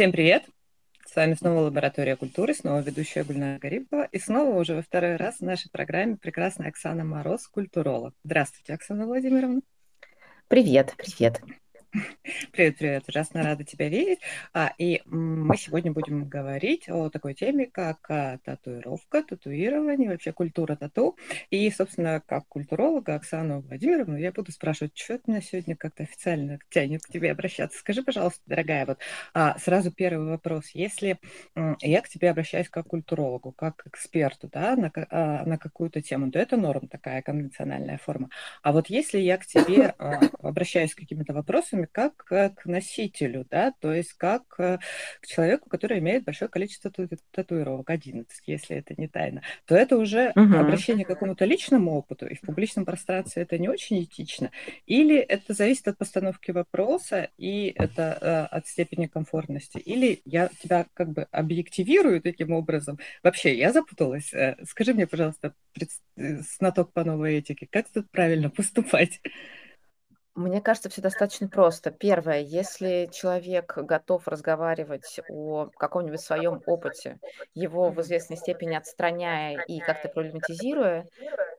Всем привет! С вами снова Лаборатория культуры, снова ведущая Гульнара Гарипова. И снова уже во второй раз в нашей программе прекрасная Оксана Мороз, культуролог. Здравствуйте, Оксана Владимировна. Привет, привет. Привет, привет. Ужасно рада тебя видеть. А, и мы сегодня будем говорить о такой теме, как а, татуировка, татуирование, вообще культура тату. И, собственно, как культуролога Оксану Владимировну, я буду спрашивать, что ты меня сегодня как-то официально тянет к тебе обращаться. Скажи, пожалуйста, дорогая, вот а, сразу первый вопрос. Если я к тебе обращаюсь как культурологу, как к эксперту, да, на, а, на какую-то тему, то это норм такая конвенциональная форма. А вот если я к тебе а, обращаюсь с какими-то вопросами, вопросами как э, к носителю, да, то есть как э, к человеку, который имеет большое количество тату татуировок, 11, если это не тайна, то это уже угу. обращение к какому-то личному опыту, и в публичном пространстве это не очень этично. Или это зависит от постановки вопроса, и это э, от степени комфортности. Или я тебя как бы объективирую таким образом. Вообще, я запуталась. Э, скажи мне, пожалуйста, пред... знаток по новой этике, как тут правильно поступать? Мне кажется, все достаточно просто. Первое, если человек готов разговаривать о каком-нибудь своем опыте, его в известной степени отстраняя и как-то проблематизируя,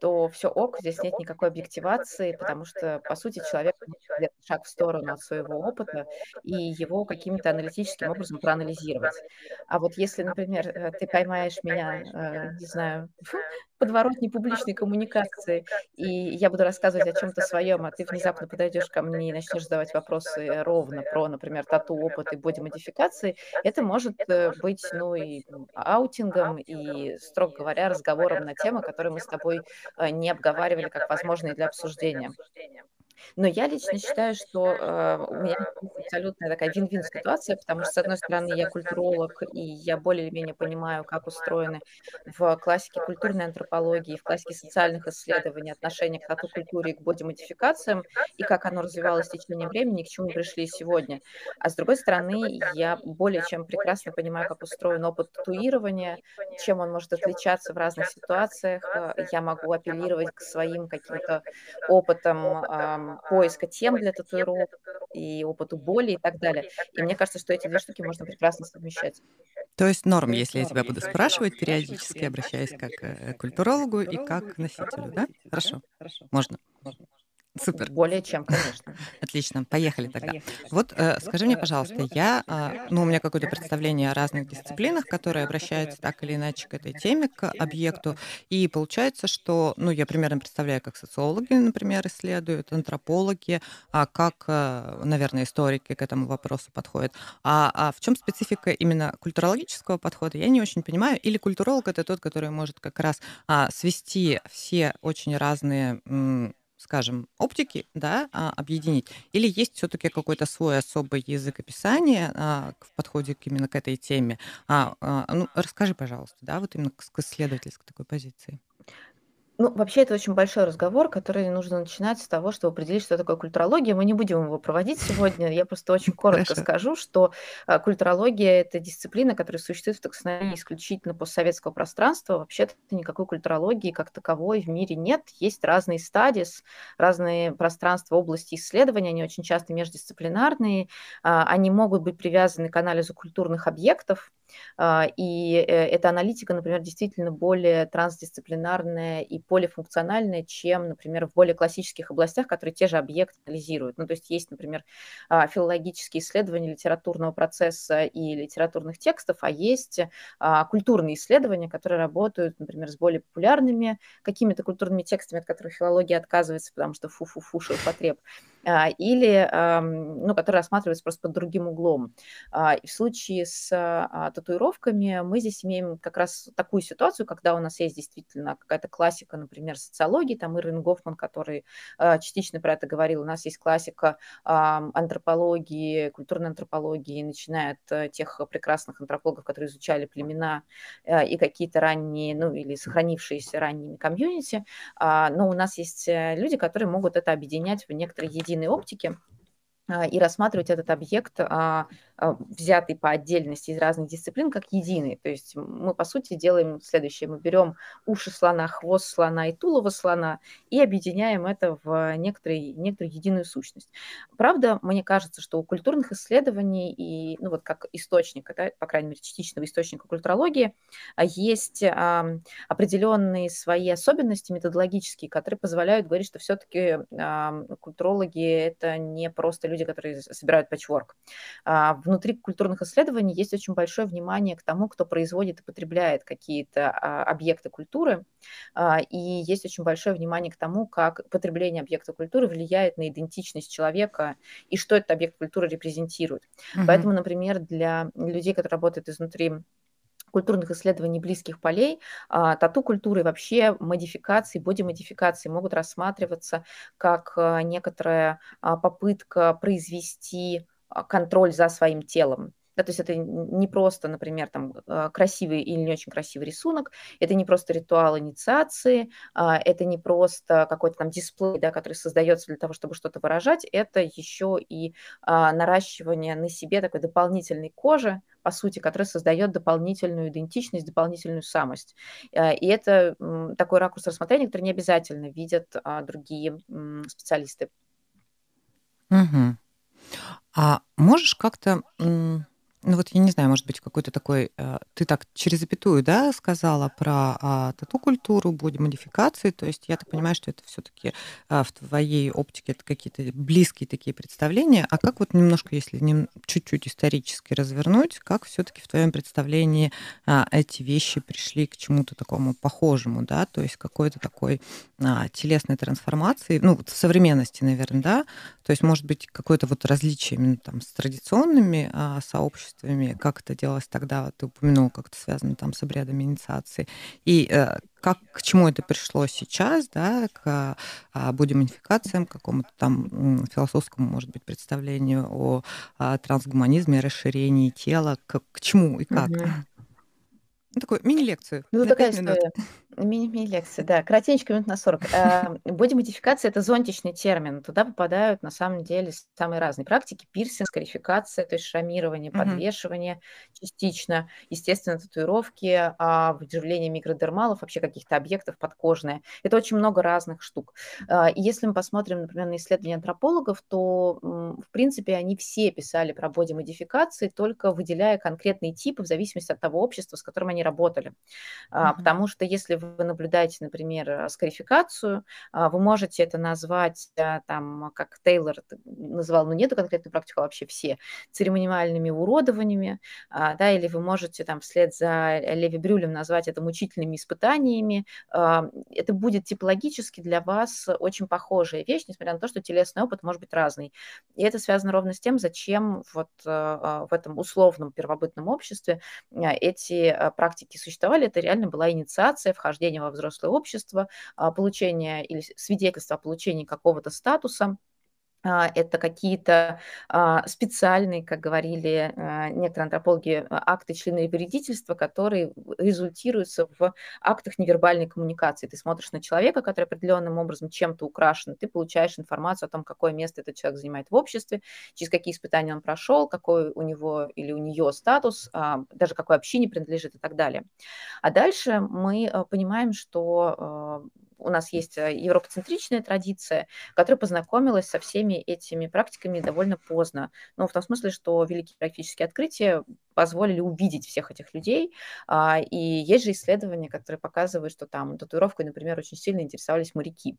то все ок, здесь нет никакой объективации, потому что, по сути, человек делает шаг в сторону от своего опыта и его каким-то аналитическим образом проанализировать. А вот если, например, ты поймаешь меня, не знаю, подворотни публичной коммуникации, и я буду рассказывать о чем-то своем, а ты а внезапно подойдешь ко мне и начнешь задавать вопросы ровно про, например, тату, опыт и боди модификации это может э, э, ну, быть, ну, и аутингом, и, строго говоря, разговором на темы, которые мы с тобой Э, не обговаривали как возможные для обсуждения. Но я лично считаю, что э, у меня э, абсолютно такая вин-вин ситуация, потому что, с одной стороны, я культуролог, и я более-менее или понимаю, как устроены в классике культурной антропологии, в классике социальных исследований отношения к тату-культуре и к бодимодификациям, и как оно развивалось в течение времени, к чему мы пришли сегодня. А с другой стороны, я более чем прекрасно понимаю, как устроен опыт татуирования, чем он может отличаться в разных ситуациях. Э, я могу апеллировать к своим каким-то опытам, а, поиска тем для татуировок и опыту боли и так далее. И мне кажется, что эти две штуки можно прекрасно совмещать. То есть норм, если я тебя буду спрашивать периодически, обращаясь как к э, культурологу и как к носителю, да? Хорошо, можно. Можно. Ну, Супер. Более чем, конечно. Отлично, поехали ну, тогда. Поехали. Вот э, скажи мне, э, пожалуйста, я, э, ну, у меня какое-то представление о разных дисциплинах, которые обращаются так или иначе к этой теме, к объекту, и получается, что, ну, я примерно представляю, как социологи, например, исследуют, антропологи, а как, э, наверное, историки к этому вопросу подходят. А, а в чем специфика именно культурологического подхода, я не очень понимаю. Или культуролог — это тот, который может как раз а, свести все очень разные м, скажем, оптики, да, а, объединить? Или есть все-таки какой-то свой особый язык описания а, в подходе к именно к этой теме? А, а, ну, расскажи, пожалуйста, да, вот именно к исследовательской такой позиции. Ну, вообще, это очень большой разговор, который нужно начинать с того, чтобы определить, что такое культурология. Мы не будем его проводить сегодня. Я просто очень коротко Хорошо. скажу, что а, культурология – это дисциплина, которая существует в таксономии исключительно постсоветского пространства. Вообще-то никакой культурологии как таковой в мире нет. Есть разные стадии, разные пространства, области исследования. Они очень часто междисциплинарные. А, они могут быть привязаны к анализу культурных объектов, а, и э, эта аналитика, например, действительно более трансдисциплинарная и полифункциональная, чем, например, в более классических областях, которые те же объекты анализируют. Ну, то есть есть, например, а, филологические исследования литературного процесса и литературных текстов, а есть а, культурные исследования, которые работают, например, с более популярными какими-то культурными текстами, от которых филология отказывается, потому что фу-фу-фу, ширпотреб. потреб а, или, ну, которые рассматриваются просто под другим углом. А, в случае с а, татуировками мы здесь имеем как раз такую ситуацию, когда у нас есть действительно какая-то классика, например, социологии, там Ирвин Гофман, который частично про это говорил, у нас есть классика антропологии, культурной антропологии, начиная от тех прекрасных антропологов, которые изучали племена и какие-то ранние, ну, или сохранившиеся ранними комьюнити, но у нас есть э, люди, которые могут это объединять в некоторые единицы единой оптики а, и рассматривать этот объект а, а, взятый по отдельности из разных дисциплин, как единый. То есть мы, по сути, делаем следующее. Мы берем уши слона, хвост слона и тулово слона и объединяем это в некоторый, некоторую единую сущность. Правда, мне кажется, что у культурных исследований и, ну вот как источника, да, по крайней мере, частичного источника культурологии, а, есть а, определенные свои особенности методологические, которые позволяют говорить, что все-таки а, культурологи – это не просто люди, которые собирают патчворк. А, в внутри культурных исследований есть очень большое внимание к тому, кто производит и потребляет какие-то а, объекты культуры, а, и есть очень большое внимание к тому, как потребление объекта культуры влияет на идентичность человека и что этот объект культуры репрезентирует. Mm-hmm. Поэтому, например, для людей, которые работают изнутри культурных исследований близких полей, а, тату-культуры вообще модификации, боди-модификации могут рассматриваться как некоторая попытка произвести а, контроль за своим телом. Да, то есть это не просто, например, там, а, красивый или не очень красивый рисунок, это не просто ритуал инициации, а, это не просто какой-то там дисплей, да, который создается для того, чтобы что-то выражать, это еще и наращивание на себе такой дополнительной кожи, по сути, которая создает дополнительную идентичность, дополнительную самость. И это такой ракурс рассмотрения, который не обязательно видят другие специалисты. Угу. А можешь как-то ну вот я не знаю, может быть, какой-то такой... Э, ты так через запятую, да, сказала про а, тату-культуру, боди-модификации. То есть я так понимаю, что это все таки а, в твоей оптике это какие-то близкие такие представления. А как вот немножко, если не, чуть-чуть исторически развернуть, как все таки в твоем представлении а, эти вещи пришли к чему-то такому похожему, да? То есть какой-то такой а, телесной трансформации, ну, вот в современности, наверное, да? То есть, может быть, какое-то вот различие именно там с традиционными а, сообществами, обществами, как это делалось тогда, вот ты упомянул, как это связано там с обрядами инициации, и э, как, к чему это пришло сейчас, да, к а, будеминификациям, к какому-то там философскому, может быть, представлению о, о а, трансгуманизме, расширении тела, к, к чему и как. Угу. Ну, такую мини-лекцию. Ну, такая история. Мини-лекция, да, кратенько минут на 40. А, бодимодификация – это зонтичный термин. Туда попадают, на самом деле, самые разные практики. Пирсинг, скарификация, то есть шрамирование, подвешивание частично. Естественно, татуировки, а, выдерживление микродермалов, вообще каких-то объектов подкожное. Это очень много разных штук. А, если мы посмотрим, например, на исследования антропологов, то, в принципе, они все писали про бодимодификации, только выделяя конкретные типы в зависимости от того общества, с которым они работали. Потому что если вы наблюдаете, например, э, скарификацию, а, вы можете это назвать, э, там, как Тейлор назвал, ну, нету конкретной практики, а вообще все, церемониальными уродованиями, а, да, или вы можете там вслед за Леви Брюлем назвать это мучительными испытаниями. Это будет типологически для вас очень похожая вещь, несмотря на то, что телесный опыт может быть разный. И это связано ровно с тем, зачем вот э, в этом условном первобытном обществе эти практики существовали. Это реально была инициация в вхождения во взрослое общество, а, получения или свидетельство о получении какого-то статуса – а, это какие-то а, специальные, как говорили а, некоторые антропологи, акты члена вредительства, которые результируются в актах невербальной коммуникации. Ты смотришь на человека, который определенным образом чем-то украшен, ты получаешь информацию о том, какое место этот человек занимает в обществе, через какие испытания он прошел, какой у него или у нее статус, даже какой общине принадлежит и так далее. А дальше мы понимаем, что у нас есть э, европоцентричная традиция, которая познакомилась со всеми этими практиками довольно поздно. Но ну, в том смысле, что великие практические открытия позволили увидеть всех этих людей. А, и есть же исследования, которые показывают, что там татуировкой, например, очень сильно интересовались моряки.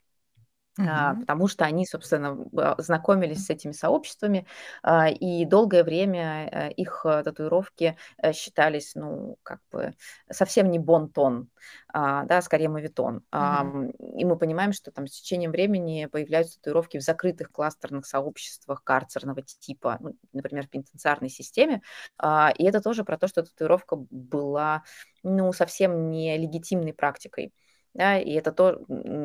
Uh-huh. Потому что они, собственно, а, знакомились с этими сообществами, а, и долгое время э, их э, татуировки э, считались, ну, как бы совсем не бонтон, да, скорее мавитон. Uh-huh. И мы понимаем, что там с течением времени появляются татуировки в закрытых кластерных сообществах карцерного типа, ну, например, в пенитенциарной системе. И это тоже про то, что татуировка была, ну, совсем не легитимной практикой. Да, и это то,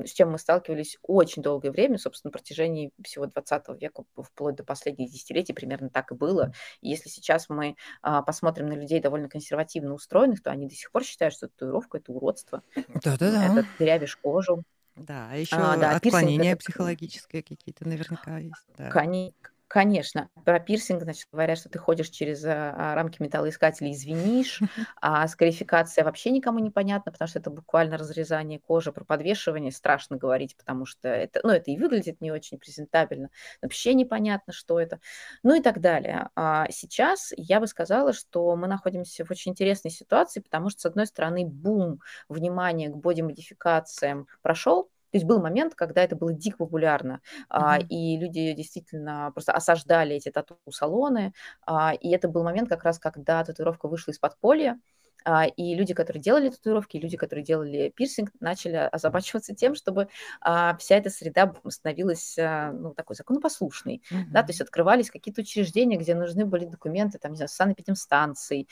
с чем мы сталкивались очень долгое время, собственно, на протяжении всего 20 века, вплоть до последних десятилетий, примерно так и было. И если сейчас мы а, посмотрим на людей довольно консервативно устроенных, то они до сих пор считают, что татуировка – это уродство. Да-да-да. Это дырявишь кожу. Да, а еще а, да, отклонения это... психологические какие-то наверняка есть. Да. Конечно, Конечно, про пирсинг, значит, говорят, что ты ходишь через а, рамки металлоискателей и звенишь, а скарификация вообще никому не понятна, потому что это буквально разрезание кожи, про подвешивание страшно говорить, потому что это, ну, это и выглядит не очень презентабельно, вообще непонятно, что это, ну и так далее. А сейчас я бы сказала, что мы находимся в очень интересной ситуации, потому что, с одной стороны, бум внимания к боди модификациям прошел, есть был момент, когда это было дико популярно, mm-hmm. и люди действительно просто осаждали эти тату-салоны, а, и это был момент как раз, когда татуировка вышла из подполья, mm а, и люди, которые делали татуировки, люди, которые делали пирсинг, начали озабачиваться тем, чтобы а, вся эта среда становилась а, ну, такой законопослушной. Mm-hmm. Да, то есть открывались какие-то учреждения, где нужны были документы, там, не знаю, санэпидемстанций.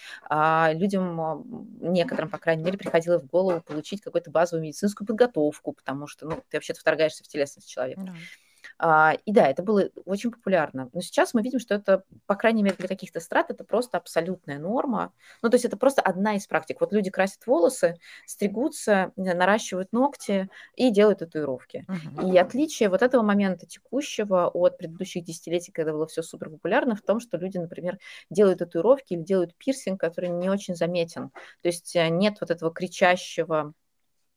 Людям, некоторым, по крайней мере, приходило в голову получить какую-то базовую медицинскую подготовку, потому что ну, ты вообще-то вторгаешься в телесность человека. Mm-hmm. А, и да, это было очень популярно. Но сейчас мы видим, что это, по крайней мере, для каких-то страт это просто абсолютная норма. Ну, то есть это просто одна из практик. Вот люди красят волосы, стригутся, наращивают ногти и делают татуировки. Угу. И отличие вот этого момента текущего от предыдущих десятилетий, когда было все супер популярно, в том, что люди, например, делают татуировки или делают пирсинг, который не очень заметен. То есть э, нет вот этого кричащего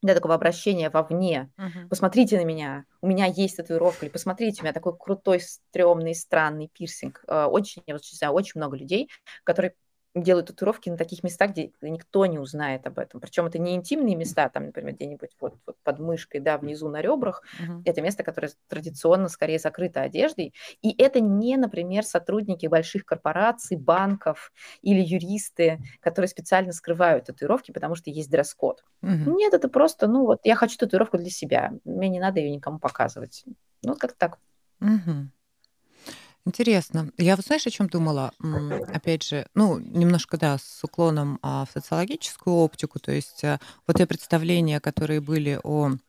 для такого обращения вовне. uh Посмотрите на меня, у меня есть татуировка, или посмотрите, у меня такой крутой, стрёмный, странный пирсинг. Э, очень, я вот сейчас знаю, очень много людей, которые делают татуировки на таких местах, где никто не узнает об этом. Причем это не интимные места, там, например, где-нибудь вот, вот под мышкой, да, внизу на ребрах. Угу. Это место, которое традиционно скорее закрыто одеждой. И это не, например, сотрудники больших корпораций, банков или юристы, которые специально скрывают татуировки, потому что есть дресс-код. Угу. Нет, это просто, ну вот, я хочу татуировку для себя, мне не надо ее никому показывать. Ну, вот как-то так. Угу. Интересно. Я вот знаешь, о чем думала? Опять же, ну, немножко, да, с уклоном а, в социологическую оптику, то есть а, вот те представления, которые были о м,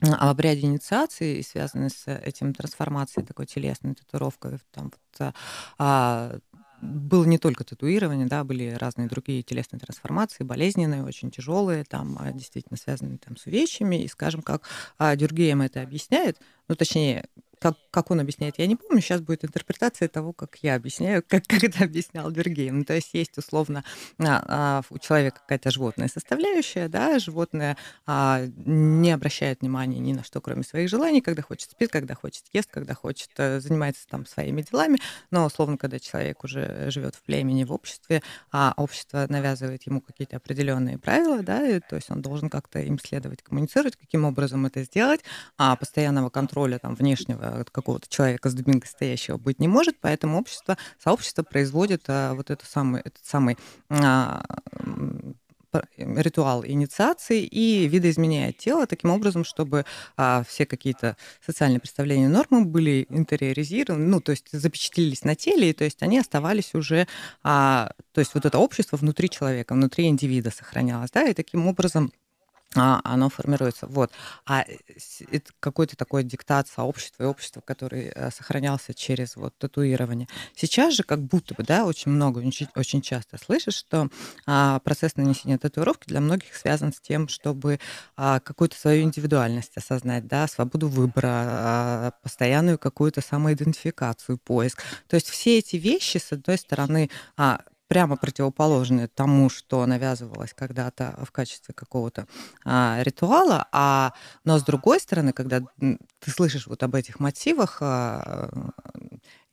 о обряде инициации, связанные с этим трансформацией такой телесной татуировкой, там вот, а, было не только татуирование, да, были разные другие телесные трансформации, болезненные, очень тяжелые, там а, действительно связанные там с увечьями. И, скажем, как а, Дюргеем это объясняет, ну, точнее, как, как он объясняет, я не помню, сейчас будет интерпретация того, как я объясняю, как когда объяснял Бергейм. Ну, то есть есть условно а, а, у человека какая-то животная составляющая, да, животное а, не обращает внимания ни на что, кроме своих желаний, когда хочет спит, когда хочет ест, когда хочет э, занимается там своими делами, но условно, когда человек уже живет в племени, в обществе, а общество навязывает ему какие-то определенные правила, да, и, то есть он должен как-то им следовать, коммуницировать, каким образом это сделать, а постоянного контроля там внешнего Э, какого-то человека с дубинкой стоящего быть не может, поэтому общество, сообщество производит э, вот это самый, этот самый а, э, ритуал инициации и видоизменяет тело таким образом, чтобы а, все какие-то социальные представления нормы были интериоризированы, ну, то есть запечатлились на теле, и то есть они оставались уже, а, то есть вот это общество внутри человека, внутри индивида сохранялось, да, и таким образом а, оно формируется. Вот. А э, это какой-то такой диктат сообщества и общества, который э, сохранялся через вот татуирование. Сейчас же как будто бы, да, очень много, очень часто слышишь, что а, процесс нанесения татуировки для многих связан с тем, чтобы а, какую-то свою индивидуальность осознать, да, свободу выбора, а, постоянную какую-то самоидентификацию, поиск. То есть все эти вещи, с одной стороны, а, прямо противоположны тому, что навязывалось когда-то в качестве какого-то а, ритуала. А, но с другой стороны, когда ты слышишь вот об этих мотивах, а,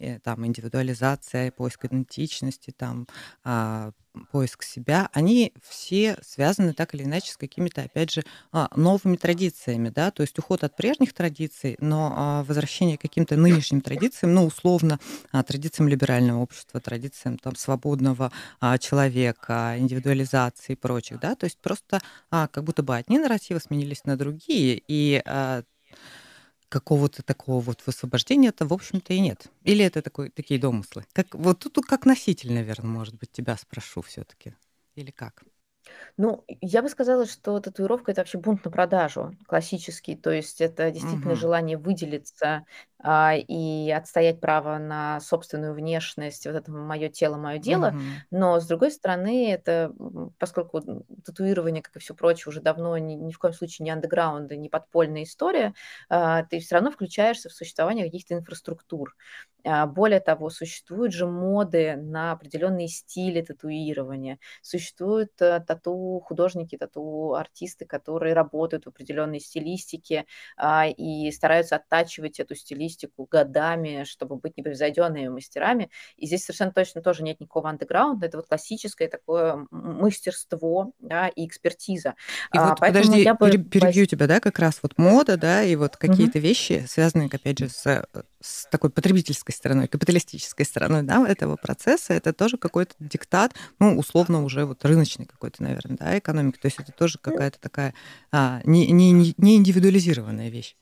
Э, там индивидуализация, поиск идентичности, там а, поиск себя, они все связаны так или иначе с какими-то, опять же, а, новыми традициями, да, то есть уход от прежних традиций, но а, возвращение к каким-то нынешним традициям, ну, условно, традициям либерального общества, традициям там свободного человека, индивидуализации и прочих, да, то есть просто как будто бы одни нарративы сменились на другие, и какого-то такого вот высвобождения-то, в общем-то, и нет. Или это такой, такие домыслы? Как, вот тут как носитель, наверное, может быть, тебя спрошу все таки Или как? Ну, я бы сказала, что татуировка это вообще бунт на продажу классический, то есть это действительно угу. желание выделиться а, и отстоять право на собственную внешность, вот это мое тело, мое дело. Угу. Но с другой стороны, это поскольку татуирование, как и все прочее, уже давно ни, ни в коем случае не андеграунд, не подпольная история, а, ты все равно включаешься в существование каких-то инфраструктур. А, более того, существуют же моды на определенные стили татуирования, существуют а, тату-художники, тату-артисты, которые работают в определенной стилистике а, и стараются оттачивать эту стилистику годами, чтобы быть непревзойденными мастерами. И здесь совершенно точно тоже нет никакого андеграунда, это вот классическое такое мастерство да, и экспертиза. И а, вот, Поэтому подожди, я бы... перебью тебя, да, как раз вот мода, да, и вот какие-то угу. вещи, связанные, опять же, с, э, с такой потребительской стороной, капиталистической стороной, да, этого процесса, это тоже какой-то диктат, ну, условно уже вот рыночный какой-то наверное, да, экономики. То есть это тоже ну, какая-то такая а, не, не, не индивидуализированная вещь.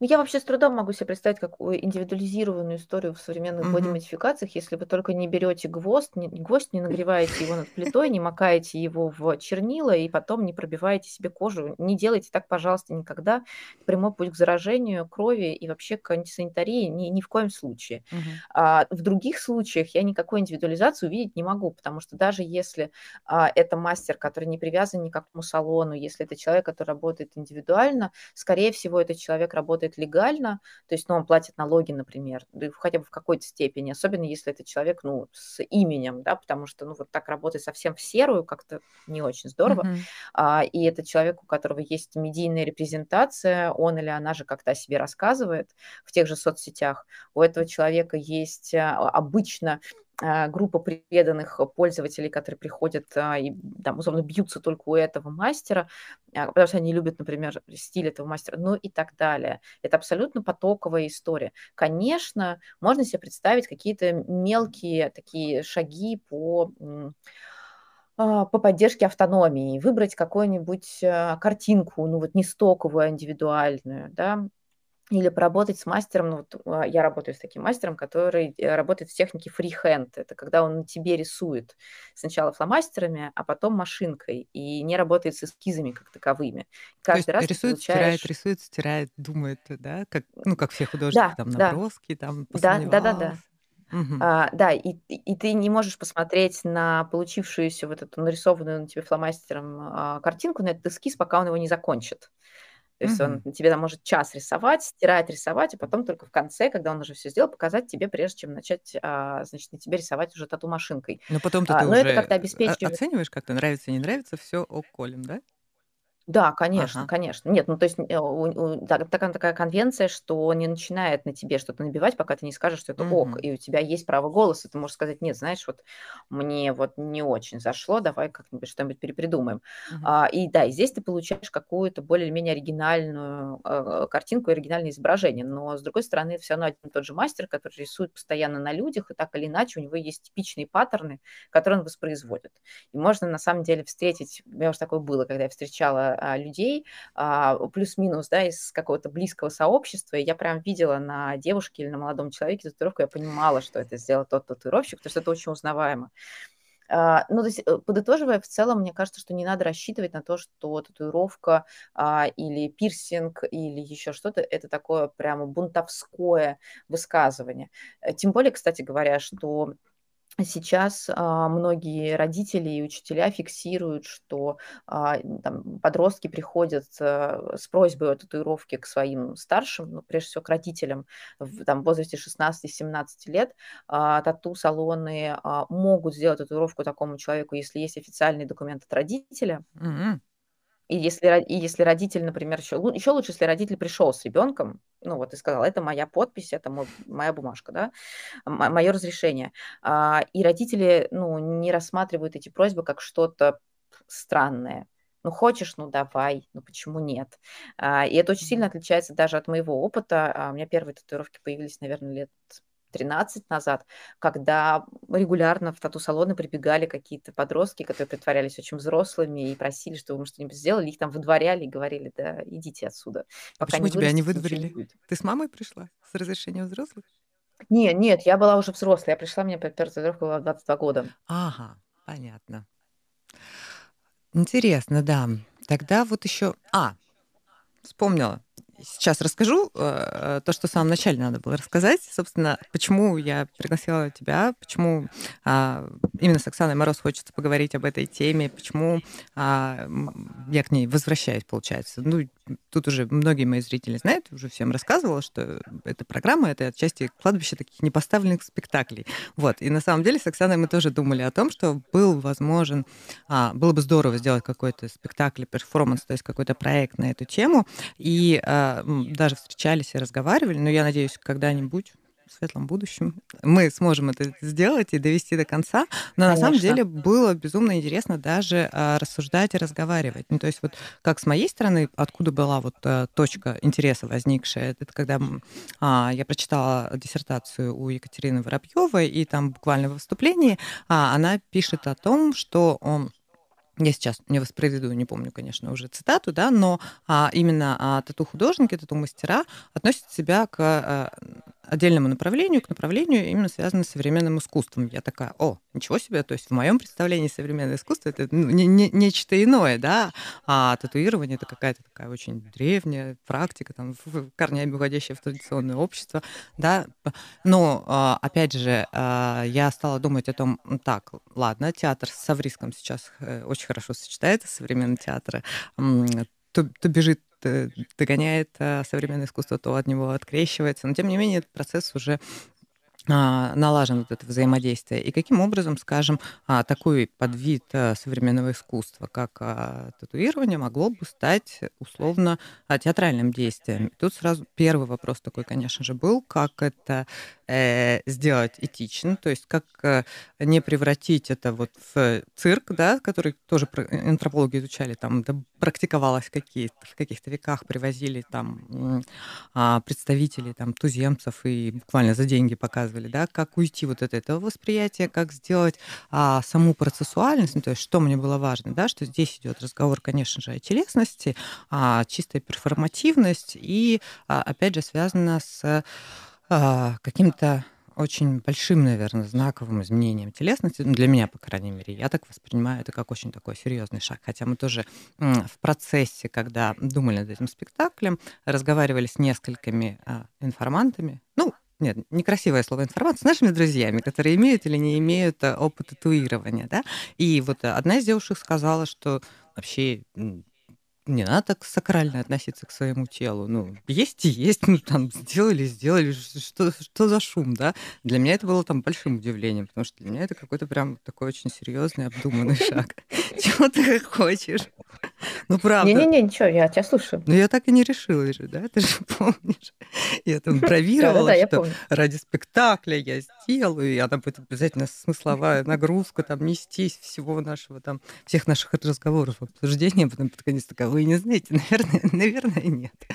Ну, я вообще с трудом могу себе представить какую индивидуализированную историю в современных угу. модификациях, если вы только не берете гвоздь, не, гвоздь, не нагреваете его над плитой, не макаете его в чернила и потом не пробиваете себе кожу. Не делайте так, пожалуйста, никогда. Прямой путь к заражению крови и вообще к антисанитарии ни, ни в коем случае. Угу. А, в других случаях я никакой индивидуализацию увидеть не могу, потому что даже если а, это мастер, который не привязан ни к какому салону, если это человек, который работает индивидуально, скорее всего, этот человек работает работает легально, то есть, ну, он платит налоги, например, хотя бы в какой-то степени, особенно если это человек, ну, с именем, да, потому что, ну, вот так работать совсем в серую как-то не очень здорово, mm-hmm. а, и это человек, у которого есть медийная репрезентация, он или она же как-то о себе рассказывает в тех же соцсетях, у этого человека есть а, обычно а, группа преданных пользователей, которые приходят а, и, там, условно, бьются только у этого мастера, а, потому что они любят, например, стиль этого мастера, ну и так далее. Это абсолютно потоковая история. Конечно, можно себе представить какие-то мелкие такие шаги по по поддержке автономии, выбрать какую-нибудь картинку, ну вот не стоковую, а индивидуальную, да, или поработать с мастером, ну вот а, я работаю с таким мастером, который э, работает в технике фрихенд, это когда он на тебе рисует сначала фломастерами, а потом машинкой, и не работает с эскизами как таковыми. Каждый То есть раз рисует, получаешь... стирает, рисует, стирает, думает, да, как, э, ну как все художники, да, там наброски, да. там да, да, да, да. Uh-huh. А, да, и, и ты не можешь посмотреть на получившуюся вот эту нарисованную на тебе фломастером а, картинку, на этот эскиз, пока он его не закончит. То есть mm-hmm. он тебе там может час рисовать, стирать, рисовать, а потом только в конце, когда он уже все сделал, показать тебе, прежде чем начать, а, значит, на тебе рисовать уже тату машинкой. Но потом а, ты но уже это как-то обеспечивает... оцениваешь, как-то нравится, не нравится, все о Колем, да? Да, конечно, Ага. конечно. Нет, ну то есть э, у- у- такая, такая конвенция, что не начинает на тебе что-то набивать, пока ты не скажешь, что это ок, и у тебя есть право голоса. Ты можешь сказать, нет, знаешь, вот мне вот не очень зашло, давай как-нибудь что-нибудь перепридумаем. Мгм. А, и да, и здесь ты получаешь какую-то более-менее оригинальную э, картинку, оригинальное изображение. Но с другой стороны, все равно один и тот же мастер, который рисует постоянно на людях, и так или иначе у него есть типичные паттерны, которые он воспроизводит. И можно на самом деле встретить, у меня уже такое было, когда я встречала а, людей, а, плюс-минус, да, из какого-то близкого сообщества, и я прям видела на девушке или на молодом человеке татуировку, я понимала, что это сделал тот татуировщик, потому что это очень узнаваемо. Uh, ну, то есть, э, подытоживая, в целом, мне кажется, что не надо рассчитывать на то, что татуировка uh, или пирсинг или еще что-то – это такое прямо бунтовское высказывание. Э, тем более, кстати говоря, что Сейчас а, многие родители и учителя фиксируют, что а, там, подростки приходят а, с просьбой о татуировке к своим старшим, ну, прежде всего к родителям в там, возрасте 16-17 лет. А, тату-салоны а, могут сделать татуировку такому человеку, если есть официальный документ от родителя. Mm-hmm. И если, и если родитель, например, еще, еще лучше, если родитель пришел с ребенком, ну вот и сказал, это моя подпись, это мой, моя бумажка, да, а, мое разрешение. А, и родители, ну, не рассматривают эти просьбы как что-то странное. Ну, хочешь, ну, давай, ну, почему нет? А, и это очень сильно отличается даже от моего опыта. У меня первые татуировки появились, наверное, лет 13 назад, когда регулярно в тату-салоны прибегали какие-то подростки, которые притворялись очень взрослыми и просили, чтобы мы что-нибудь сделали, их там выдворяли и говорили, да, идите отсюда. А пока Почему не тебя не выдворили? Не Ты с мамой пришла? С разрешения взрослых? Нет, нет, я была уже взрослая. Я пришла, мне первая татуировка была 22 года. Ага, понятно. Интересно, да. Тогда вот еще... А, вспомнила сейчас расскажу э, то, что в самом начале надо было рассказать. Собственно, почему я пригласила тебя, почему а, именно с Оксаной Мороз хочется поговорить об этой теме, почему а, я к ней возвращаюсь, получается. Ну, тут уже многие мои зрители знают, уже всем рассказывала, что эта программа — это отчасти кладбище таких непоставленных спектаклей. Вот. И на самом деле с Оксаной мы тоже думали о том, что был возможен, а, было бы здорово сделать какой-то спектакль, перформанс, то есть какой-то проект на эту тему. И а, даже встречались и разговаривали, но я надеюсь, когда-нибудь в светлом будущем мы сможем это сделать и довести до конца. Но Конечно. на самом деле было безумно интересно даже а, рассуждать и разговаривать. Ну, то есть вот как с моей стороны, откуда была вот э, точка интереса возникшая, это когда а, я прочитала диссертацию у Екатерины Воробьевой, и там буквально в выступлении а, она пишет о том, что он я сейчас не воспроизведу, не помню, конечно, уже цитату, да, но а, именно а, тату-художники, тату-мастера относят себя к а, отдельному направлению, к направлению именно связанному с современным искусством. Я такая, о, ничего себе, то есть в моем представлении современное искусство это ну, не, не, нечто иное, да, а татуирование это какая-то такая очень древняя практика, там, в корнями уходящая в традиционное общество, да. Но, а, опять же, а, я стала думать о том, так, ладно, театр с Савриском сейчас э, очень хорошо сочетается, современный театр, то, то бежит догоняет э, современное искусство, то от него открещивается. Но, тем не менее, этот процесс уже а, налажен вот это взаимодействие и каким образом, скажем, а, такой подвид э, современного искусства, как а, татуирование, могло бы стать условно театральным действием. И тут сразу первый вопрос такой, конечно же, был, как это Э, сделать этично, то есть как э, не превратить это вот в цирк, да, который тоже э, антропологи изучали, там да, практиковалось какие в каких-то веках, привозили там а, представителей там туземцев и буквально за деньги показывали, да, как уйти вот от этого восприятия, как сделать а, саму процессуальность, ну, то есть что мне было важно, да, что здесь идет разговор, конечно же, о телесности, а, чистая перформативность и, а, опять же, связано с а, каким-то очень большим, наверное, знаковым изменением телесности, ну, для меня, по крайней мере, я так воспринимаю это как очень такой серьезный шаг. Хотя мы тоже в процессе, когда думали над этим спектаклем, разговаривали с несколькими а, информантами, ну, нет, некрасивое слово информация, с нашими друзьями, которые имеют или не имеют а, опыт татуирования, да. И вот одна из девушек сказала, что вообще не надо так сакрально относиться к своему телу. Ну, есть и есть, ну, там, сделали, сделали, что, что за шум, да? Для меня это было там большим удивлением, потому что для меня это какой-то прям такой очень серьезный, обдуманный шаг. Чего ты хочешь? Ну, правда. Не-не-не, ничего, я тебя слушаю. Ну, я так и не решила же, да? Ты же помнишь. Я там бравировала, что ради спектакля я сделаю, и она будет обязательно смысловая нагрузка там нестись всего нашего там, всех наших разговоров, обсуждений, а потом под конец такая, а вы не знаете, наверное, наверное, нет.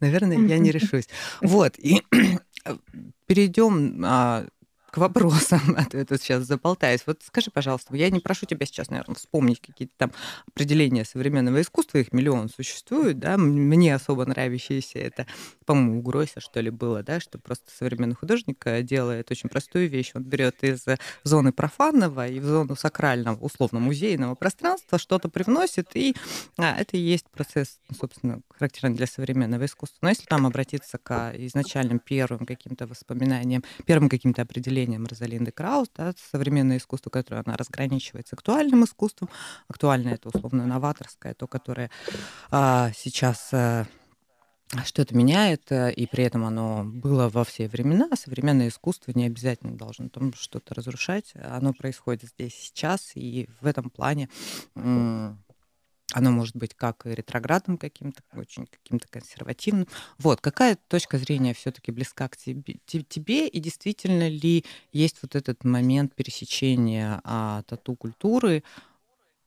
Наверное, я не решусь. Вот, и перейдем а, к вопросам, а то я тут сейчас заболтаюсь. Вот скажи, пожалуйста, я не прошу тебя сейчас, наверное, вспомнить какие-то там определения современного искусства, их миллион существует, да, мне особо нравящиеся это, по-моему, у Гройса, что ли, было, да, что просто современный художник э, делает очень простую вещь, он берет из э, зоны профанного и в зону сакрального, условно, музейного пространства что-то привносит, и а, это и есть процесс, ну, собственно, характерный для современного искусства. Но если там обратиться к а, изначальным первым каким-то воспоминаниям, первым каким-то определениям, направлениям Розалинды Краус, да, современное искусство, которое она разграничивает с актуальным искусством. Актуальное — это условно новаторское, то, которое а, сейчас а, что-то меняет, э, и при этом оно было во все времена. Современное искусство не обязательно должно там что-то разрушать. Оно происходит здесь сейчас, и в этом плане оно может быть как и ретроградным каким-то, очень каким-то консервативным. Вот, какая точка зрения все-таки близка к тебе, тебе, и действительно ли есть вот этот момент пересечения а, тату-культуры,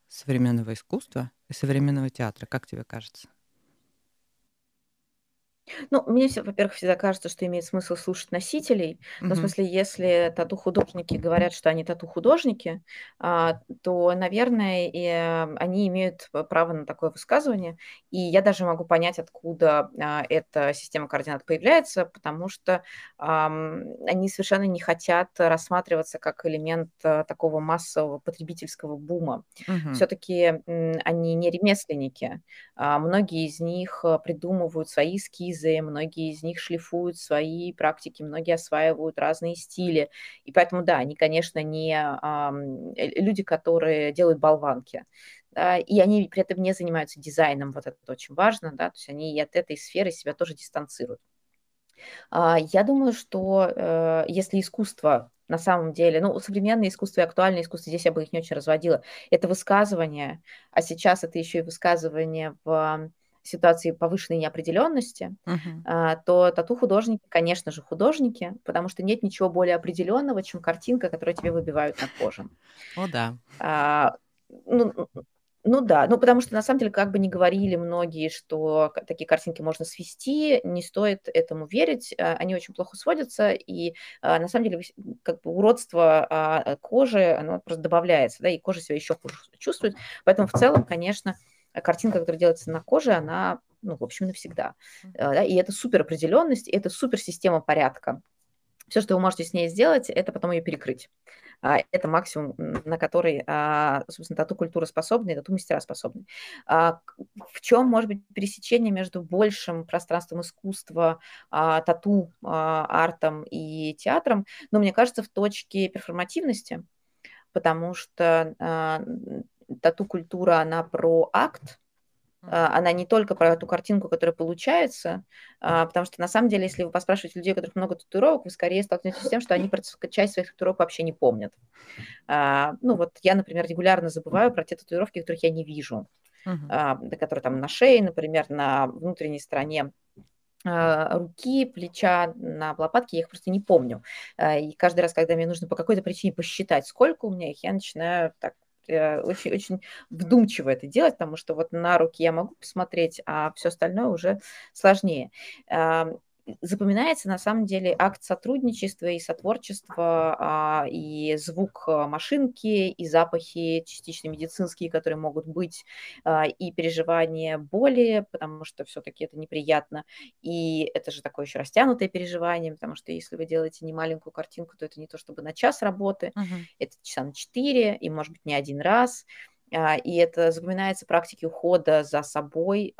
современного искусства и современного театра, как тебе кажется? Ну, мне, все, во-первых, всегда кажется, что имеет смысл слушать носителей. Mm-hmm. Но, в смысле, если тату-художники говорят, что они тату-художники, а, то, наверное, и а, они имеют э, право на такое высказывание. И я даже могу понять, откуда а, эта система координат появляется, потому что они совершенно не хотят рассматриваться как элемент э, такого массового потребительского бума. Mm-hmm. Все-таки они не ремесленники. Многие из них э, придумывают свои эскизы, релизы, многие из них шлифуют свои практики, многие осваивают разные стили. И поэтому, да, они, конечно, не а, э, люди, которые делают болванки. Да, и они при этом не занимаются дизайном, вот это очень важно, да, то есть они и от этой сферы себя тоже дистанцируют. А, я думаю, что э, если искусство на самом деле, ну, современное искусство и актуальное искусство, здесь я бы их не очень разводила, это высказывание, а сейчас это еще и высказывание в ситуации повышенной неопределенности, uh-huh. А, то тату-художники, конечно же, художники, потому что нет ничего более определенного, чем картинка, которую тебе выбивают на коже. О, да. А, ну, ну да, ну потому что на самом деле, как бы не говорили многие, что такие картинки можно свести, не стоит этому верить, а, они очень плохо сводятся, и на самом деле как бы уродство кожи, оно просто добавляется, да, и кожа себя еще хуже чувствует, поэтому в целом, конечно, а картинка, которая делается на коже, она, ну, в общем, навсегда. Э, да? И это супер определенность, это супер система порядка. Все, что вы можете с ней сделать, это потом ее перекрыть. А, это максимум, на который, а, собственно, тату-культура способна и тату-мастера способны. В чем может быть пересечение между большим пространством искусства, тату, артом и театром? Ну, мне кажется, в точке перформативности, потому что тату-культура, она про акт, а, она не только про ту картинку, которая получается, а, потому что на самом деле, если вы поспрашиваете людей, у которых много татуировок, вы скорее столкнетесь с тем, что они часть своих татуировок вообще не помнят. А, ну вот я, например, регулярно забываю про те татуировки, которых я не вижу, uh-huh. которые там на шее, например, на внутренней стороне руки, плеча, на лопатке, я их просто не помню. И каждый раз, когда мне нужно по какой-то причине посчитать, сколько у меня их, я начинаю так очень-очень э, вдумчиво это делать, потому что вот на руки я могу посмотреть, а все остальное уже сложнее запоминается на самом деле акт сотрудничества и сотворчества, а, и звук а, машинки, и запахи частично медицинские, которые могут быть, а, и переживание боли, потому что все-таки это неприятно, и это же такое еще растянутое переживание, потому что если вы делаете не маленькую картинку, то это не то чтобы на час работы, uh-huh. это часа на четыре, и может быть не один раз, и это запоминается практики ухода за собой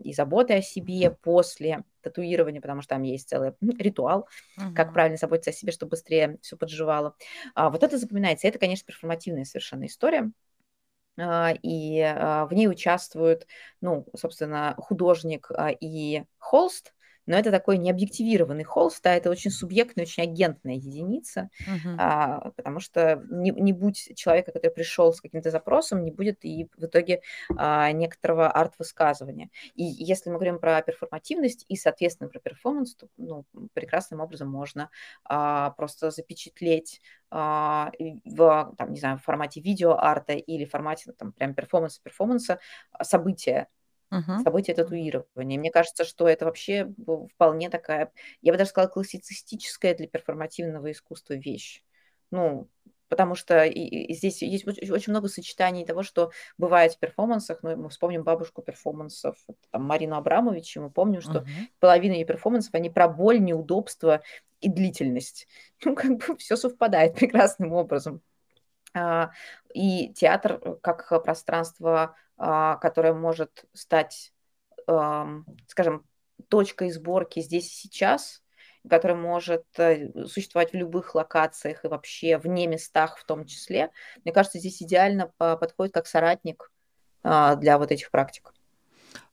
и заботы о себе после татуирование, потому что там есть целый ритуал, угу. как правильно заботиться о себе, чтобы быстрее все подживало. А, вот это запоминается. Это, конечно, перформативная совершенно история а, и а, в ней участвуют, ну, собственно, художник а, и холст, но это такой необъективированный холст, а это очень субъектная, очень агентная единица, угу. а, потому что не, не будь человека, который пришел с каким-то запросом, не будет и в итоге а, некоторого арт-высказывания. И если мы говорим про перформативность и, соответственно, про перформанс, то ну, прекрасным образом можно а, просто запечатлеть а, в, там, не знаю, в формате видео-арта или в формате, ну, там, прям перформанса-перформанса события, Мгм. Событие татуирования. Мне кажется, что это вообще вполне такая, я бы даже сказала, классицистическая для перформативного искусства вещь. Ну, потому что и- и здесь есть очень много сочетаний того, что бывает в перформансах. Ну, мы вспомним бабушку перформансов, там, Марину Абрамович, и мы помним, что Мгм. половина ее перформансов, они про боль, неудобство и длительность. Ну, как бы все совпадает прекрасным образом. А, и театр э, как э, пространство а, которая может стать, скажем, точкой сборки здесь и сейчас, которая может э, существовать в любых локациях и вообще вне местах в том числе, мне кажется, здесь идеально а, подходит как соратник а, для вот этих практик.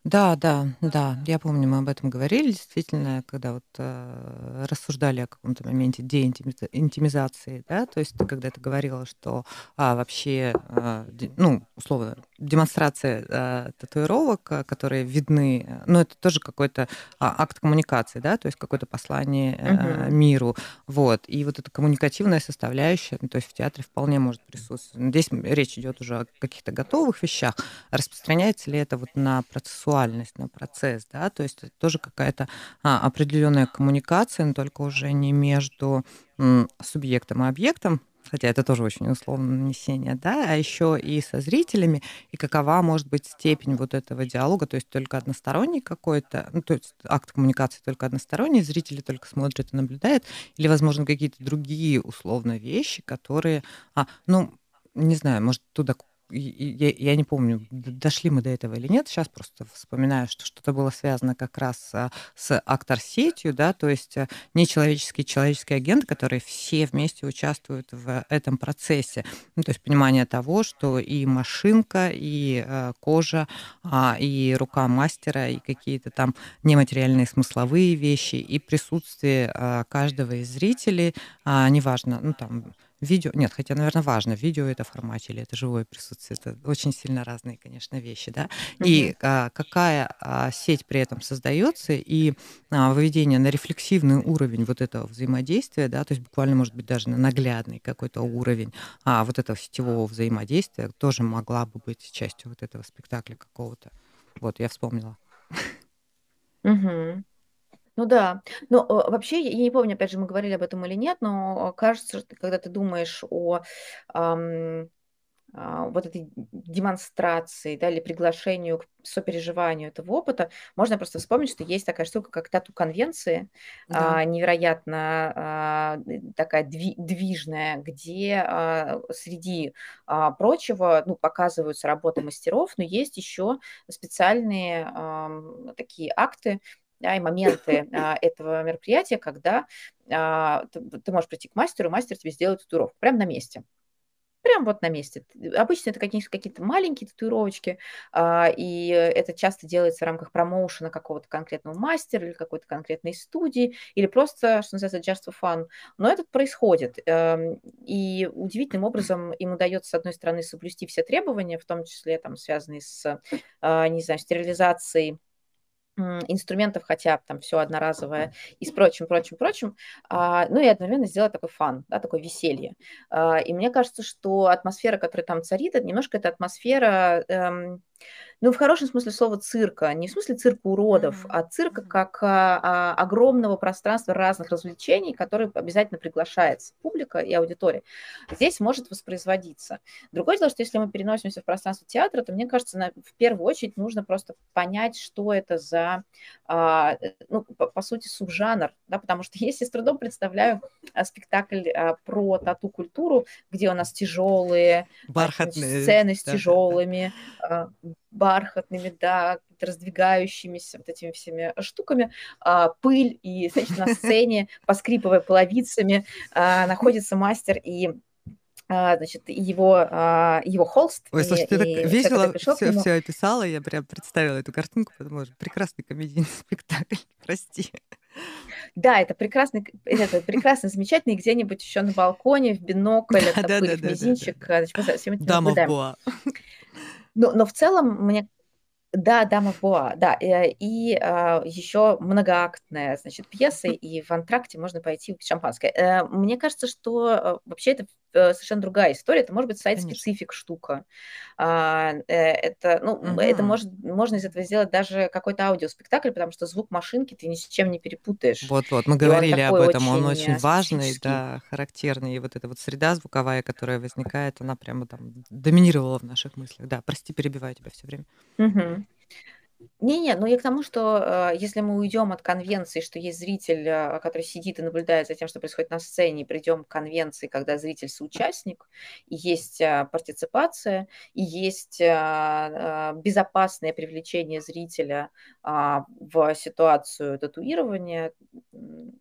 Да, да, да. Я помню, мы об этом говорили, действительно, когда вот э, рассуждали о каком-то моменте деинтимизации, да, то есть ты когда-то говорила, что а, вообще, э, де, ну, условно, демонстрация э, татуировок, э, которые видны, э, ну, это тоже какой-то э, акт коммуникации, да, то есть какое-то послание э, миру, вот. И вот эта коммуникативная составляющая, ну, то есть в театре вполне может присутствовать. Здесь речь идет уже о каких-то готовых вещах. Распространяется ли это вот на процессуальность актуальность на ну, процесс, да, то есть это тоже какая-то а, определенная коммуникация, но только уже не между м, субъектом и объектом, хотя это тоже очень условное нанесение, да, а еще и со зрителями, и какова может быть степень вот этого диалога, то есть только односторонний какой-то, ну, то есть акт коммуникации только односторонний, зрители только смотрят и наблюдают, или, возможно, какие-то другие условно вещи, которые, а, ну, не знаю, может, туда я, я не помню, дошли мы до этого или нет, сейчас просто вспоминаю, что что-то было связано как раз а, с актор-сетью, да, то есть э, нечеловеческий человеческий агент, которые все вместе участвуют в этом процессе. Ну, то есть понимание того, что и машинка, и э, кожа, а, и рука мастера, и какие-то там нематериальные смысловые вещи, и присутствие э, каждого из зрителей, а, неважно, ну там видео, нет, хотя, наверное, важно, видео это формат или это живое присутствие, это очень сильно разные, конечно, вещи, да, и а, какая а, сеть при этом создается, и а, выведение на рефлексивный уровень вот этого взаимодействия, да, то есть буквально, может быть, даже на наглядный какой-то уровень а, вот этого сетевого взаимодействия тоже могла бы быть частью вот этого спектакля какого-то. Вот, я вспомнила. mm ну да. Но а, вообще, я не помню, опять же, мы говорили об этом или нет, но а, кажется, что когда ты думаешь о ам, а, вот этой демонстрации, да, или приглашению к сопереживанию этого опыта, можно просто вспомнить, что есть такая штука, как тату-конвенции, Да. а, невероятно а, такая дви- движная, где а, среди а, прочего, ну, показываются работы мастеров, но есть еще специальные ам, такие акты, да, и моменты а, этого мероприятия, когда а, ты, можешь прийти к мастеру, и мастер тебе сделает татуировку прямо на месте. Прям вот на месте. Обычно это, конечно, какие-то маленькие татуировочки, а, и это часто делается в рамках промоушена какого-то конкретного мастера или какой-то конкретной студии, или просто, что называется, just for fun. Но это происходит. Эм, и удивительным образом им удается, с одной стороны, соблюсти все требования, в том числе там связанные с, не знаю, стерилизацией инструментов, хотя там все одноразовое и с прочим, прочим, прочим, а, ну и одновременно сделать такой фан, да, такое веселье. А, и мне кажется, что атмосфера, которая там царит, это немножко эта атмосфера эм, ну, в хорошем смысле слова цирка. Не в смысле цирка уродов, mm-hmm. а цирка как а, а, огромного пространства разных развлечений, которые обязательно приглашается публика и аудитория. Здесь может воспроизводиться. Другое дело, что если мы переносимся в пространство театра, то, мне кажется, на, в первую очередь нужно просто понять, что это за, а, э, ну, по, по сути, субжанр. Да, потому что если с трудом представляю а, спектакль а, про тату-культуру, где у нас тяжелые а, Бархатные, сцены с тяжелыми... А, бархатными, да, раздвигающимися вот этими всеми э, штуками, а, пыль, и, значит, на сцене, поскрипывая половицами, а, находится мастер и а, значит, его, а, его холст. Ой, слушай, и, ты так весело все, все, описала, я прям представила эту картинку, потому что прекрасный комедийный спектакль, прости. Да, это прекрасный, это прекрасный, замечательный, где-нибудь еще на балконе, в бинокль, это да, да, да, мизинчик. Да, да, да. Значит, мы Дама Буа. Но, но в целом мне да, дама Буа, да. Э, и, и э, а, еще многоактная, значит, пьеса, и в антракте можно пойти в шампанское. Э, мне кажется, что вообще это Э, совершенно другая история, это может быть сайт-специфик штука. А, э, это, ну, угу. это может, можно из этого сделать даже какой-то аудиоспектакль, потому что звук машинки ты ни с чем не перепутаешь. Вот-вот, мы говорили об этом, очень он очень важный, да, характерный, и вот эта вот среда звуковая, которая возникает, она прямо там доминировала в наших мыслях. Да, прости, перебиваю тебя все время. Угу. Не-не, но ну, я к тому, что э, если мы уйдем от конвенции, что есть зритель, э, который сидит и наблюдает за тем, что происходит на сцене, и придем к конвенции, когда зритель соучастник, и есть э, партиципация, и есть безопасное привлечение зрителя а, в ситуацию татуирования,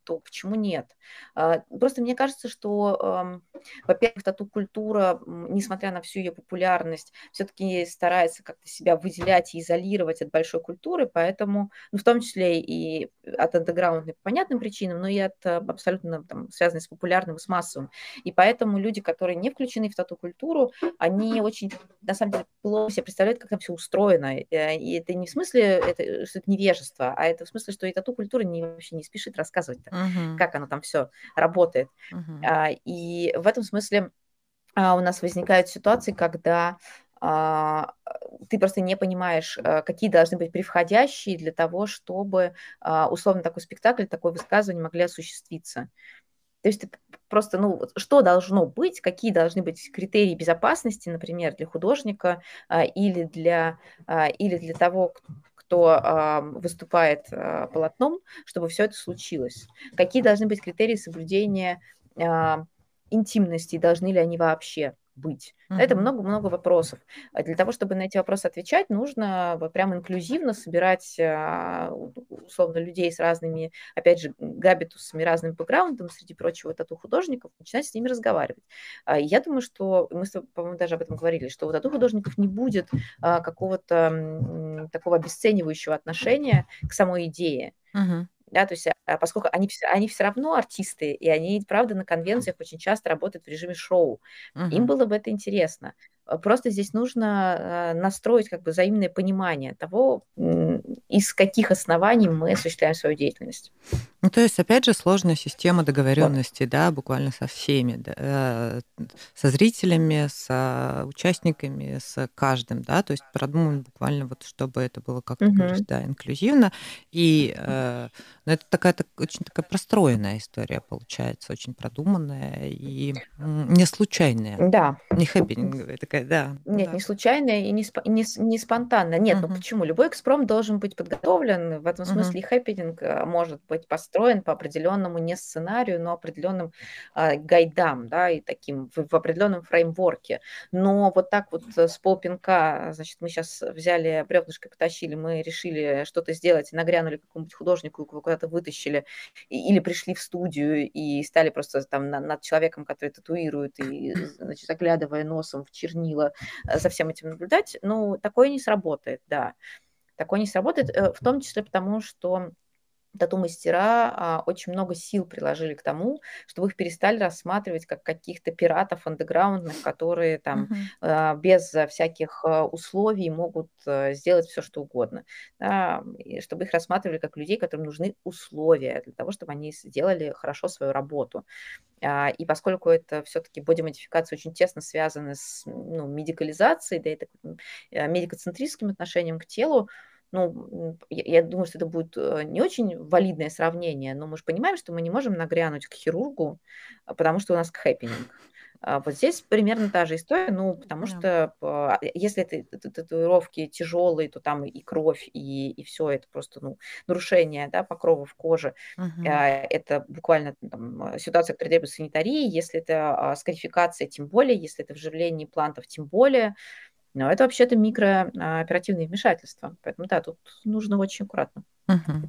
то почему нет? Просто мне кажется, что, эм, во-первых, тату-культура, несмотря на всю ее популярность, все-таки старается как-то себя выделять и изолировать от большого большой культуры, поэтому, ну, в том числе и от андеграундных по понятным причинам, но и от э, абсолютно там, связанной с популярным с массовым. И поэтому люди, которые не включены в тату-культуру, они очень, на самом деле, плохо себе представляют, как там все устроено. Э, и это не в смысле, это, что это невежество, а это в смысле, что и тату-культура не, вообще не спешит рассказывать, uh-huh. как оно там все работает. Uh-huh. И в этом смысле а, у нас возникают ситуации, когда а, ты просто не понимаешь, э, какие должны быть превходящие для того, чтобы а, условно такой спектакль, такое высказывание могли осуществиться. То есть ты просто, ну, что должно быть, какие должны быть критерии безопасности, например, для художника а, или для, или для того, кто выступает полотном, чтобы все это случилось. Какие должны быть критерии соблюдения интимности, должны ли они вообще быть? Mm-hmm. Это много-много вопросов. А для того, чтобы на эти вопросы отвечать, нужно вот э, прям инклюзивно собирать, а, условно, людей с разными, опять же, габитусами, разным бэкграундом, среди прочего, тату-художников, начинать с ними разговаривать. А, я думаю, что мы, по-моему, даже об этом говорили, что у тату-художников не будет какого-то такого обесценивающего отношения к самой идее. Угу да, то есть а, поскольку они, они все равно артисты, и они, правда, на конвенциях очень часто работают в режиме шоу, угу. им было бы это интересно. А, просто здесь нужно а, настроить как бы взаимное понимание того, из каких оснований мы осуществляем свою деятельность. Ну, то есть, опять же, сложная система договоренности, да, буквально со всеми, да, э, со зрителями, с участниками, с каждым, да, то есть продумано буквально вот, чтобы это было как-то, угу. говоришь, да, инклюзивно. И э, ну, это такая так, очень такая простроенная история получается, очень продуманная и не случайная. Да. Не хэппининговая такая, да. Ну Нет, да. не случайная и не, сп- не, не спонтанная. Нет, угу. ну почему? Любой экспромт должен быть подготовлен, в этом смысле угу. хэппининг э, может быть поставлен построен по определенному не сценарию, но определенным э, гайдам, да, и таким в, в определенном фреймворке. Но вот так вот э, с полпинка, значит, мы сейчас взяли бревнышко, потащили, мы решили что-то сделать, нагрянули какому-нибудь художнику, его куда-то вытащили, и, или пришли в студию и стали просто там на, над человеком, который татуирует, и, значит, заглядывая носом в чернила, э, за всем этим наблюдать, ну, такое не сработает, да. Такое не сработает, э, в том числе потому, что тату-мастера а, очень много сил приложили к тому, чтобы их перестали рассматривать как каких-то пиратов андеграундных, которые там uh-huh. без а, всяких условий могут сделать все что угодно, да, и чтобы их рассматривали как людей, которым нужны условия для того, чтобы они сделали хорошо свою работу. И поскольку это все-таки бодимодификация очень тесно связана с ну, медикализацией, да и таким медикоцентрическим отношением к телу, ну, я, я думаю, что это будет э, не очень валидное сравнение, но мы же понимаем, что мы не можем нагрянуть к хирургу, а, потому что у нас хэппининг. А вот здесь примерно та же история, ну, потому да. что а, э, если это э, татуировки тяжелые, то там и кровь, и, и все это просто ну, нарушение да, покровов кожи. Угу. Это буквально там, ситуация, которая требует санитарии. Если это скарификация, тем более. Если это вживление плантов, тем более. Но это вообще-то микрооперативные вмешательства. Поэтому да, тут нужно очень аккуратно. Угу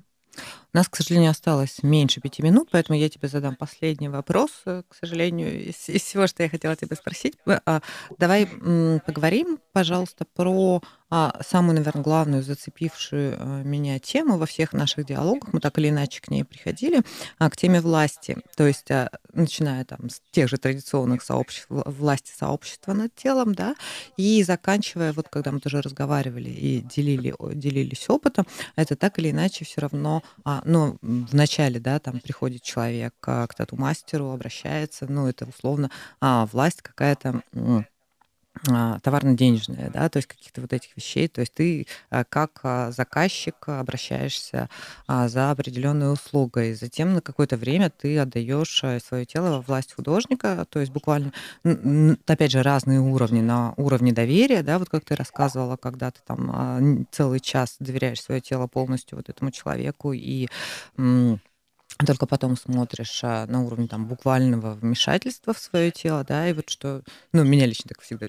нас, к сожалению, осталось меньше пяти минут, поэтому я тебе задам последний вопрос, э, к сожалению, из, из всего, что я хотела тебя спросить. Э, а, давай поговорим, пожалуйста, про а, самую, наверное, главную зацепившую э, меня тему во всех наших диалогах. Мы так или иначе к ней приходили, а, к теме власти. То есть, начиная там с тех же традиционных сообществ, власти сообщества над телом, да, и заканчивая, вот когда мы тоже разговаривали и делили, делились опытом, это так или иначе все равно ну, вначале, да, там приходит человек а, к тату-мастеру, обращается, ну, это условно а, власть какая-то а, товарно-денежные, да, то есть каких-то вот этих вещей. То есть ты а, как а, заказчик обращаешься за определенной услугой. Затем на какое-то время ты отдаешь э, свое тело во власть художника, то есть буквально, опять же, разные уровни. На уровне доверия, да, вот как ты рассказывала, когда ты там целый час доверяешь свое тело полностью вот этому человеку и только потом смотришь а, на уровне там буквального вмешательства в свое тело, да, и вот что, ну, меня лично так всегда,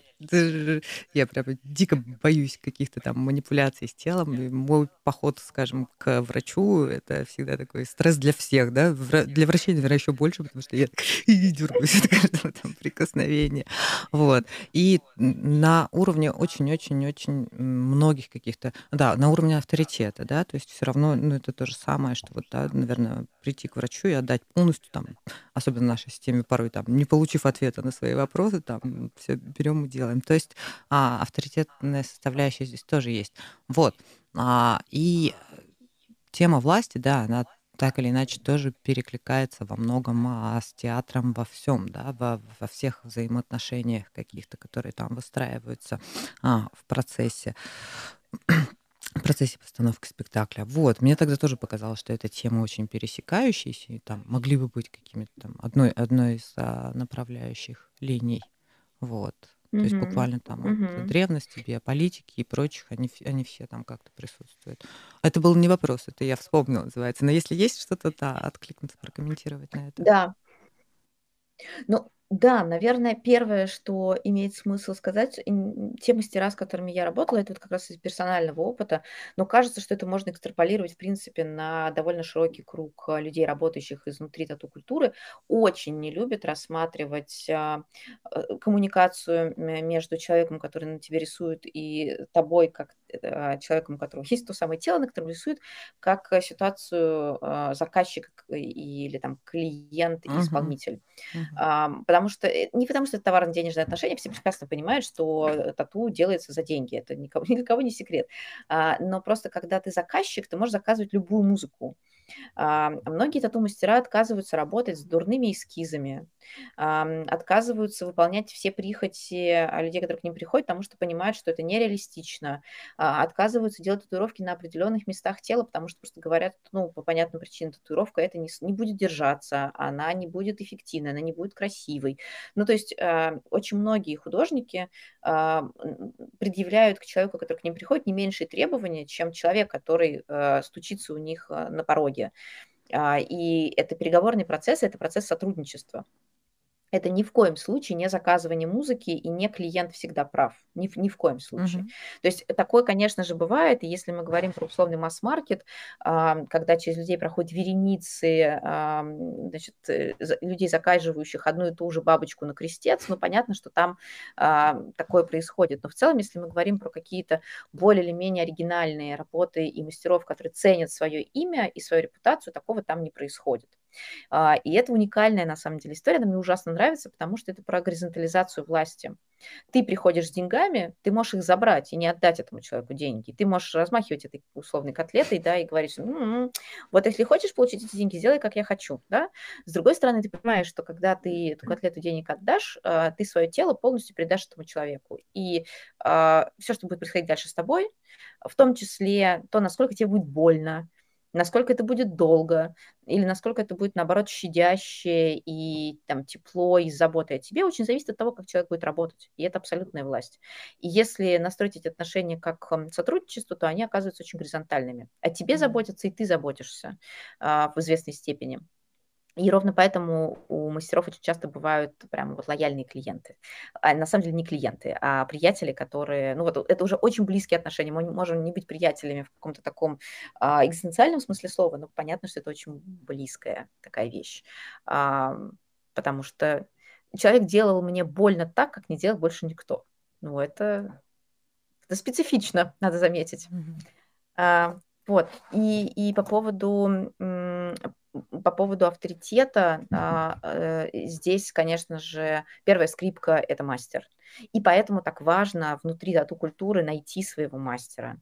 я прям дико боюсь каких-то там манипуляций с телом, и мой поход, скажем, к врачу, это всегда такой стресс для всех, да, для врачей, наверное, еще больше, потому что я дергаюсь от каждого там прикосновения, вот, и на уровне очень-очень-очень многих каких-то, да, на уровне авторитета, да, то есть все равно, ну, это то же самое, что вот, да, наверное, при прийти к врачу и отдать полностью, там, особенно в нашей системе порой, там, не получив ответа на свои вопросы, там, все берем и делаем. То есть а, авторитетная составляющая здесь тоже есть. Вот. А, и тема власти, да, она так или иначе тоже перекликается во многом а, с театром во всем, да, во, во всех взаимоотношениях каких-то, которые там выстраиваются а, в процессе в процессе постановки спектакля. Вот, мне тогда тоже показалось, что эта тема очень пересекающаяся, и там могли бы быть какими-то там одной, одной из а, направляющих линий. Вот. Mm-hmm. То есть буквально там mm-hmm. от древности, биополитики и прочих, они, они все там как-то присутствуют. Это был не вопрос, это я вспомнила, называется. Но если есть что-то, да, откликнуться, прокомментировать на это. Да. Ну, да, наверное, первое, что имеет смысл сказать, те мастера, с которыми я работала, это вот как раз из персонального опыта, но кажется, что это можно экстраполировать, в принципе, на довольно широкий круг а, людей, работающих изнутри тату-культуры, очень не любят рассматривать а, э, коммуникацию между человеком, который на тебе рисует, и тобой как Э, а, человеком, у которого есть то самое тело, на котором рисует, как э, ситуацию а, заказчик э, или там клиент и исполнитель. Uh-huh. Потому что, не потому что это товарно-денежные отношения, все прекрасно понимают, что тату делается за деньги, это никого, ни для кого не секрет. А, но просто когда ты заказчик, ты можешь заказывать любую музыку. Многие тату-мастера отказываются работать с дурными эскизами, отказываются выполнять все прихоти людей, которые к ним приходят, потому что понимают, что это нереалистично, а, отказываются делать татуировки на определенных местах тела, потому что просто говорят, ну, по понятным причинам татуировка это не, не будет держаться, она не будет эффективной, она не будет красивой. Ну, то есть а, очень многие художники а, предъявляют к человеку, который к ним приходит, не меньшие требования, чем человек, который стучится у них на пороге. И это переговорный процесс, это процесс сотрудничества это ни в коем случае не заказывание музыки и не клиент всегда прав. Ни, ни в коем случае. Uh-huh. То есть такое, конечно же, бывает. И если мы говорим про условный масс-маркет, когда через людей проходят вереницы значит, э, людей, заказывающих одну и ту же бабочку на крестец, ну, понятно, что там такое происходит. Но в целом, если мы говорим про какие-то более или менее оригинальные работы и мастеров, которые ценят свое имя и свою репутацию, такого там не происходит. А, и это уникальная, на самом деле, история, она мне ужасно нравится, потому что это про горизонтализацию власти. Ты приходишь с деньгами, ты можешь их забрать и не отдать этому человеку деньги. Ты можешь размахивать этой условной котлетой, да, и говорить, м-м-м, вот если хочешь получить эти деньги, сделай, как я хочу, да. С другой стороны, ты понимаешь, что когда ты эту котлету денег отдашь, а, ты свое тело полностью передашь этому человеку. И а, все, что будет происходить дальше с тобой, в том числе то, насколько тебе будет больно, насколько это будет долго, или насколько это будет, наоборот, щадящее и там, тепло и забота о тебе, очень зависит от того, как человек будет работать. И это абсолютная власть. И если настроить эти отношения как эм, сотрудничество, то они оказываются очень горизонтальными. О тебе заботятся, и ты заботишься а, в известной степени. И ровно поэтому у мастеров очень часто бывают прям вот лояльные клиенты. А, на самом деле не клиенты, а приятели, которые... Ну вот это уже очень близкие отношения. Мы можем не быть приятелями в каком-то таком а, экзистенциальном смысле слова, но понятно, что это очень близкая такая вещь. А, потому что человек делал мне больно так, как не делал больше никто. Ну это, это специфично, надо заметить. А, вот. И, и по поводу по поводу авторитета а, э, здесь, конечно же, первая скрипка – это мастер. И поэтому так важно внутри тату-культуры найти своего мастера.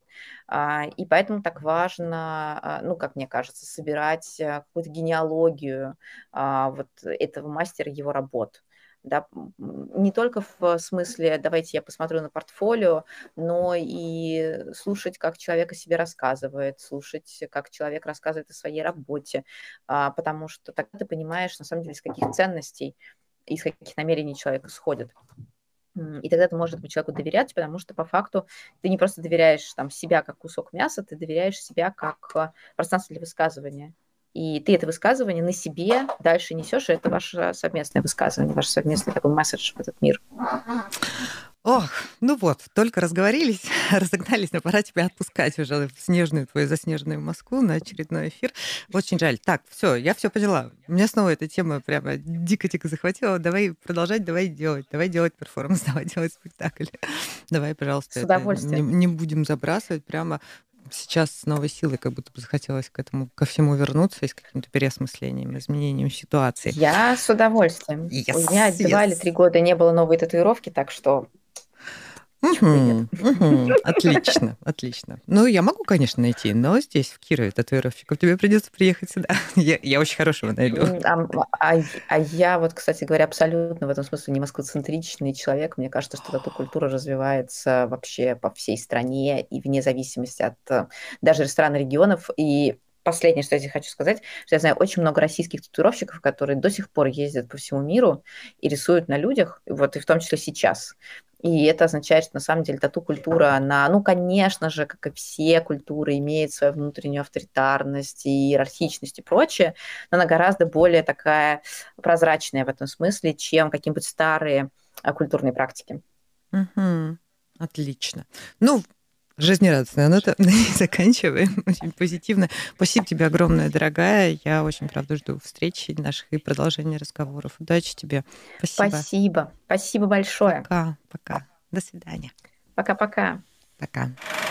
А, и поэтому так важно, а, ну, как мне кажется, собирать э, какую-то генеалогию вот этого мастера, его работ да, не только в смысле «давайте я посмотрю на портфолио», но и слушать, как человек о себе рассказывает, слушать, как человек рассказывает о своей работе, а, потому что тогда ты понимаешь, на самом деле, из каких ценностей, из каких намерений человек исходит. И тогда ты можешь этому человеку доверять, потому что по факту ты не просто доверяешь там, себя как кусок мяса, ты доверяешь себя как а, пространство для высказывания. И ты это высказывание на себе дальше несешь, и это ваше совместное высказывание, ваш совместный такой месседж в этот мир. Ох, ну вот, только разговорились, разогнались, но пора тебя отпускать уже в снежную твою заснеженную Москву на очередной эфир. Очень жаль. Так, все, я все поняла. У Меня снова эта тема прямо дико-дико захватила. Давай продолжать, давай делать, давай делать перформанс, давай делать спектакль. Давай, пожалуйста, С удовольствием. Не, не будем забрасывать прямо сейчас с новой силой как будто бы захотелось к этому, ко всему вернуться и с каким-то переосмыслением, изменением ситуации. Я с удовольствием. Yes, У меня yes. два или три года не было новой татуировки, так что Отлично, отлично. Ну, я могу, конечно, найти, но здесь, в Кирове, татуировщиков тебе придется приехать сюда. Я, очень хорошего найду. А, а, а, я вот, кстати говоря, абсолютно в этом смысле не москвоцентричный человек. Мне кажется, что эта культура развивается вообще по всей стране и вне зависимости от э, даже стран регионов. И последнее, что я здесь хочу сказать, что я знаю очень много российских татуировщиков, которые до сих пор ездят по всему миру и рисуют на людях, вот и в том числе сейчас. И это означает, что на самом деле тату-культура, она, ну, конечно же, как и все культуры, имеет свою внутреннюю авторитарность и иерархичность и прочее, но она гораздо более такая прозрачная в этом смысле, чем какие-нибудь старые а, культурные практики. Угу. Отлично. Ну, Жизнерадостная нота. Заканчиваем. Очень позитивно. Спасибо тебе огромное, дорогая. Я очень, правда, жду встречи наших и продолжения разговоров. Удачи тебе. Спасибо. Спасибо. Спасибо большое. Пока. Пока. До свидания. Пока-пока. Пока. -пока. пока.